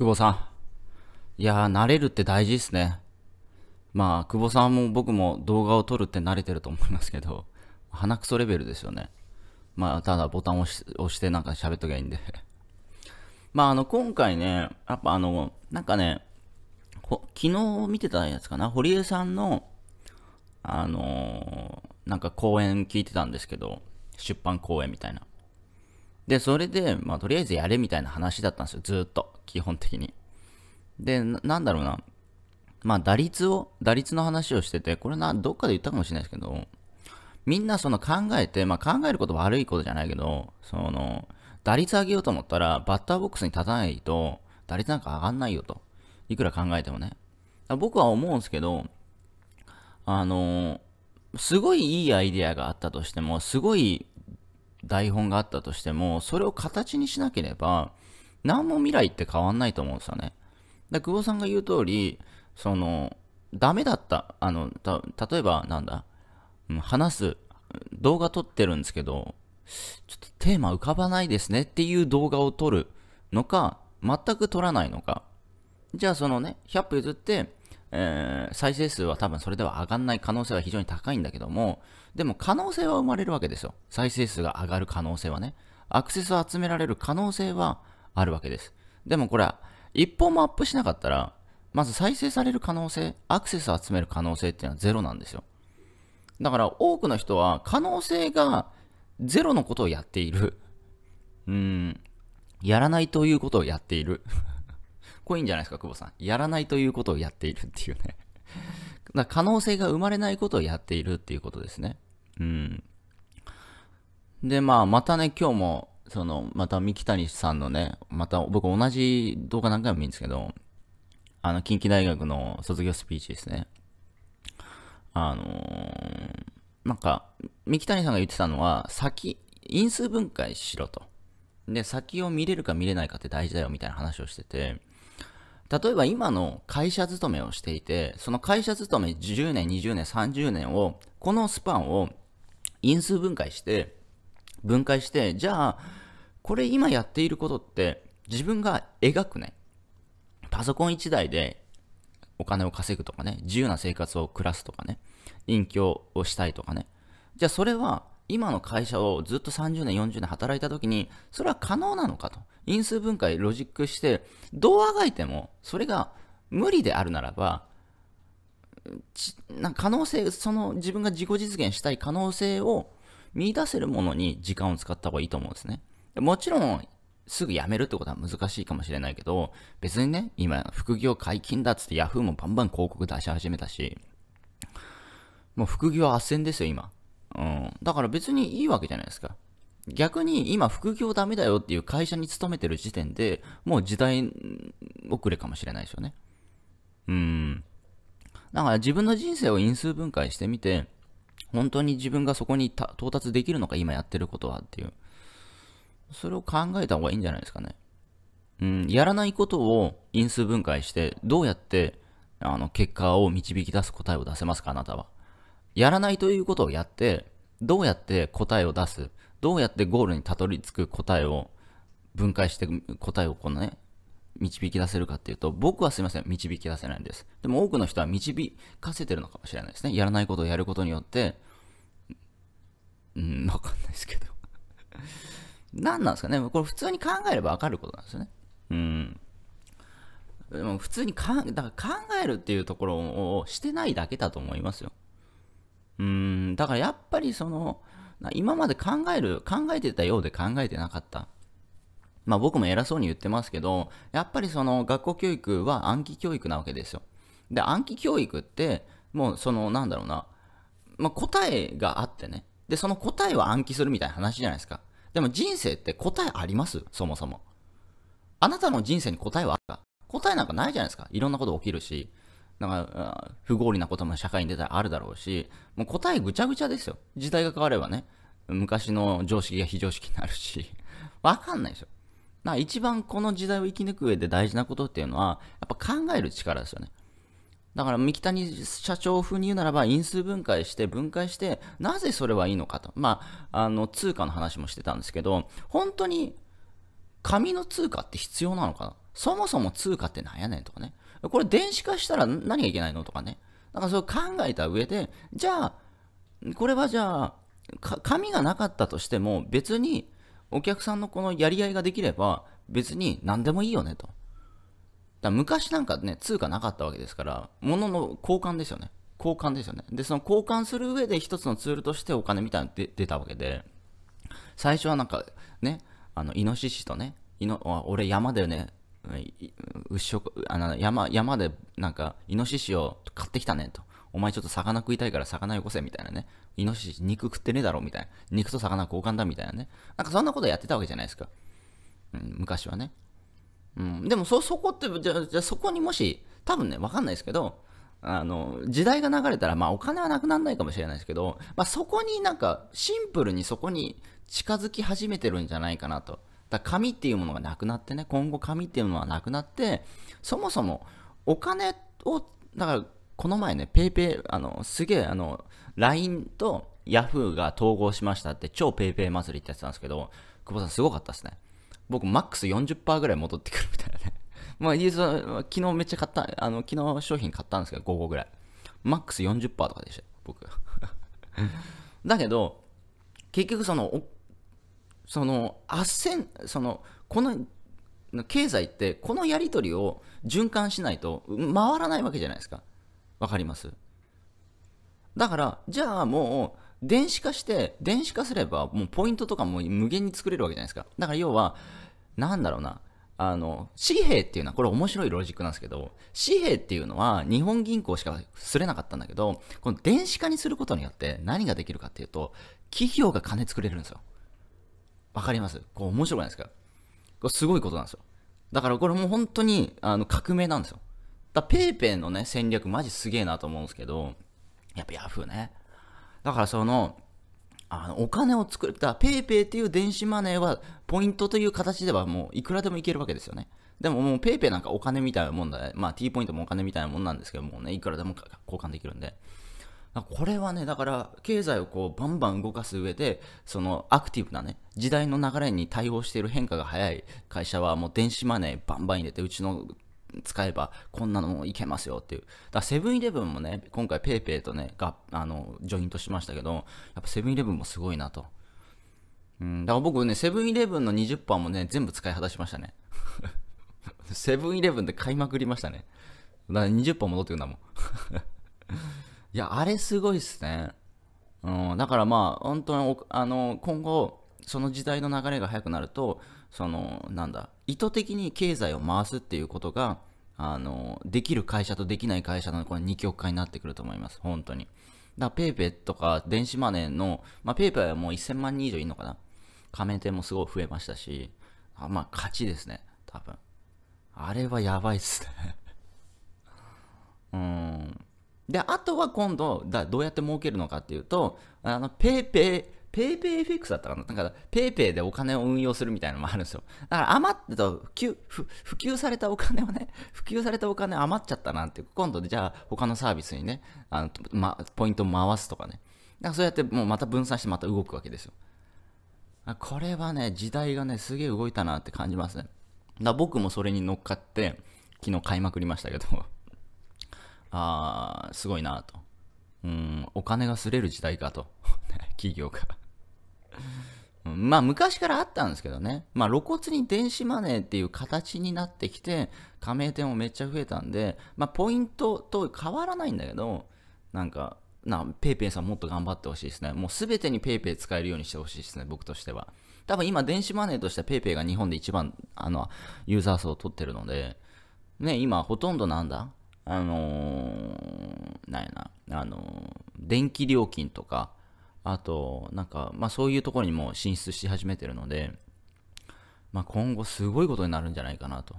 久保さん。いやー、慣れるって大事ですね。まあ、久保さんも僕も動画を撮るって慣れてると思いますけど、鼻くそレベルですよね。まあ、ただボタンを押してなんか喋っときゃいいんで まあ、あの、今回ね、やっぱあの、なんかね、昨日見てたやつかな、堀江さんの、あのー、なんか講演聞いてたんですけど、出版講演みたいな。で、それで、まあ、とりあえずやれみたいな話だったんですよ、ずっと、基本的に。で、なんだろうな、まあ、打率を、打率の話をしてて、これな、どっかで言ったかもしれないですけど、みんなその考えて、まあ、考えること悪いことじゃないけど、その、打率上げようと思ったら、バッターボックスに立たないと、打率なんか上がんないよと。いくら考えてもね。僕は思うんですけど、あの、すごいいいアイデアがあったとしても、すごい台本があったとしても、それを形にしなければ、何も未来って変わんないと思うんですよね。で、久保さんが言う通り、その、ダメだった。あの、た、例えば、なんだ、話す、動画撮ってるんですけど、ちょっとテーマ浮かばないですねっていう動画を撮るのか、全く撮らないのか。じゃあそのね、100歩譲って、えー、再生数は多分それでは上がんない可能性は非常に高いんだけども、でも可能性は生まれるわけですよ。再生数が上がる可能性はね。アクセスを集められる可能性はあるわけです。でもこれ、一本もアップしなかったら、まず再生される可能性、アクセスを集める可能性っていうのはゼロなんですよ。だから多くの人は可能性がゼロのことをやっている。うん、やらないということをやっている。こいいんじゃないですか、久保さん。やらないということをやっているっていうね。だ 可能性が生まれないことをやっているっていうことですね。うん。で、まあ、またね、今日も、その、また三木谷さんのね、また僕同じ動画何回も見るんですけど、あの、近畿大学の卒業スピーチですね。あのー、なんか、三木谷さんが言ってたのは、先、因数分解しろと。で、先を見れるか見れないかって大事だよみたいな話をしてて、例えば今の会社勤めをしていて、その会社勤め10年、20年、30年を、このスパンを因数分解して、分解して、じゃあ、これ今やっていることって自分が描くね。パソコン1台でお金を稼ぐとかね、自由な生活を暮らすとかね、隠居をしたいとかね。じゃあそれは今の会社をずっと30年、40年働いた時に、それは可能なのかと。因数分解、ロジックして、どうあがいても、それが無理であるならば、な可能性、その自分が自己実現したい可能性を見出せるものに時間を使った方がいいと思うんですね。もちろん、すぐ辞めるってことは難しいかもしれないけど、別にね、今、副業解禁だっつって Yahoo もバンバン広告出し始めたし、もう副業斡旋ですよ、今。うん。だから別にいいわけじゃないですか。逆に今副業ダメだよっていう会社に勤めてる時点でもう時代遅れかもしれないですよね。うん。だから自分の人生を因数分解してみて、本当に自分がそこに到達できるのか今やってることはっていう。それを考えた方がいいんじゃないですかね。うん、やらないことを因数分解して、どうやってあの結果を導き出す答えを出せますか、あなたは。やらないということをやって、どうやって答えを出す、どうやってゴールにたどり着く答えを分解して答えをこのね、導き出せるかっていうと、僕はすいません、導き出せないんです。でも多くの人は導かせてるのかもしれないですね。やらないことをやることによって、うん、わかんないですけど。何なんですかねこれ普通に考えればわかることなんですよね。うん。でも普通にか、だから考えるっていうところをしてないだけだと思いますよ。うん、だからやっぱりその、今まで考える、考えてたようで考えてなかった。まあ僕も偉そうに言ってますけど、やっぱりその学校教育は暗記教育なわけですよ。で、暗記教育って、もうその、なんだろうな、まあ答えがあってね。で、その答えは暗記するみたいな話じゃないですか。でも人生って答えありますそもそも。あなたの人生に答えはあるか答えなんかないじゃないですか。いろんなこと起きるし。なんか、不合理なことも社会に出たらあるだろうし、もう答えぐちゃぐちゃですよ。時代が変わればね、昔の常識が非常識になるし、わかんないですよ。な一番この時代を生き抜く上で大事なことっていうのは、やっぱ考える力ですよね。だから三木谷社長風に言うならば因数分解して分解してなぜそれはいいのかと、まあ、あの通貨の話もしてたんですけど本当に紙の通貨って必要なのかなそもそも通貨って何やねんとかねこれ電子化したら何がいけないのとかね。なんかそう考えた上で、じゃあ、これはじゃあ、紙がなかったとしても別にお客さんのこのやり合いができれば別に何でもいいよねと。だ昔なんかね、通貨なかったわけですから、物の交換ですよね。交換ですよね。で、その交換する上で一つのツールとしてお金みたいなの出たわけで、最初はなんかね、あの、イノシシとね、いの俺山でね、牛をあの山山でなんかイノシシを買ってきたねとお前ちょっと魚食いたいから魚よこせみたいなねイノシシ肉食ってねえだろみたいな肉と魚交換だみたいなねなんかそんなことやってたわけじゃないですか、うん、昔はね、うん、でもそそこってじゃじゃそこにもし多分ねわかんないですけどあの時代が流れたら、まあ、お金はなくならないかもしれないですけど、まあ、そこになんかシンプルにそこに近づき始めてるんじゃないかなと。だ紙っていうものがなくなってね、今後紙っていうものはなくなって、そもそもお金を、だからこの前ね、paypay あの、すげえ、あの、LINE と Yahoo が統合しましたって超 paypay 祭りってやつなんですけど、久保さんすごかったですね。僕、マックス40%ぐらい戻ってくるみたいなね。まあ、昨日めっちゃ買った、あの、昨日商品買ったんですけど、午後ぐらい。マックス40%とかでした、僕。だけど、結局その、その斡旋そのこの経済ってこのやり取りを循環しないと回らないわけじゃないですかわかりますだからじゃあもう電子化して電子化すればもうポイントとかも無限に作れるわけじゃないですかだから要はなんだろうなあの紙幣っていうのはこれ面白いロジックなんですけど紙幣っていうのは日本銀行しかすれなかったんだけどこの電子化にすることによって何ができるかっていうと企業が金作れるんですよ分かりますこう面白くないですかこれすごいことなんですよ。だからこれもう本当にあの革命なんですよ。だペイペイのね、戦略マジすげえなと思うんですけど、やっぱヤフーね。だからその、あのお金を作った、ペイペイっていう電子マネーは、ポイントという形ではもういくらでもいけるわけですよね。でももう PayPay なんかお金みたいなもんだね。まあ T ポイントもお金みたいなもんなんですけどもね、いくらでも交換できるんで。これはね、だから経済をこうバンバン動かす上で、そのアクティブなね、時代の流れに対応している変化が早い会社はもう電子マネーバンバン入れて、うちの使えばこんなのもいけますよっていう。だからセブンイレブンもね、今回 PayPay とね、があのジョイントしましたけど、やっぱセブンイレブンもすごいなと。うん、だから僕ね、セブンイレブンの20%もね、全部使い果たしましたね。セブンイレブンで買いまくりましたね。だから20%戻ってくんだもん。いや、あれすごいっすね。うん、だからまあ、本当にあの今後、その時代の流れが速くなると、その、なんだ、意図的に経済を回すっていうことが、あの、できる会社とできない会社のこの二極化になってくると思います。本当に。だからペーとか電子マネーの、まあペ a ペ p はもう1000万人以上いるのかな。加盟店もすごい増えましたし、あまあ勝ちですね、多分。あれはやばいっすね うん。で、あとは今度、だどうやって儲けるのかっていうと、あの、ペイペイ、ペイペイ FX だったかななんか、ペイペイでお金を運用するみたいなのもあるんですよ。だから余ってた普及、普及されたお金をね、普及されたお金余っちゃったなって、いう、今度でじゃあ他のサービスにね、あのま、ポイントを回すとかね。だからそうやってもうまた分散してまた動くわけですよ。これはね、時代がね、すげえ動いたなって感じますね。だ僕もそれに乗っかって、昨日買いまくりましたけどああ、すごいなと。うん、お金がすれる時代かと。企業かまあ昔からあったんですけどね。まあ露骨に電子マネーっていう形になってきて、加盟店もめっちゃ増えたんで、まあポイントと変わらないんだけど、なんか、な、ペイペイさんもっと頑張ってほしいですね。もうすべてにペイペイ使えるようにしてほしいですね、僕としては。多分今電子マネーとしてはペイペイが日本で一番、あの、ユーザー層を取ってるので、ね、今ほとんどなんだあのー、なんやな、あのー、電気料金とか、あと、なんか、まあそういうところにも進出し始めてるので、まあ今後すごいことになるんじゃないかなと。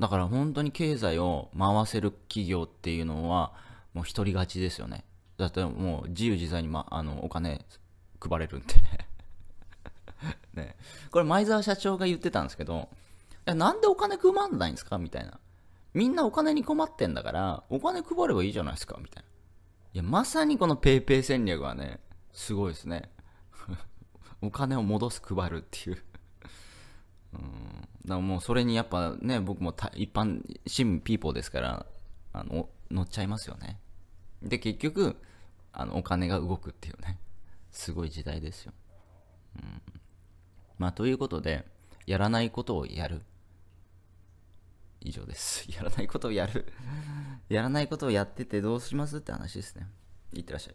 だから本当に経済を回せる企業っていうのは、もう独り勝ちですよね。だってもう自由自在に、ま、あのお金配れるんで ね。これ前澤社長が言ってたんですけど、なんでお金配らないんですかみたいな。みんなお金に困ってんだから、お金配ればいいじゃないですか、みたいな。いや、まさにこの PayPay 戦略はね、すごいですね。お金を戻す、配るっていううん。だからもうそれにやっぱね、僕も一般市民ピーポーですから、あの、乗っちゃいますよね。で、結局、あの、お金が動くっていうね、すごい時代ですよ。うん。まあ、ということで、やらないことをやる。以上です。やらないことをやる やらないことをやっててどうしますって話ですね。いってらっしゃい。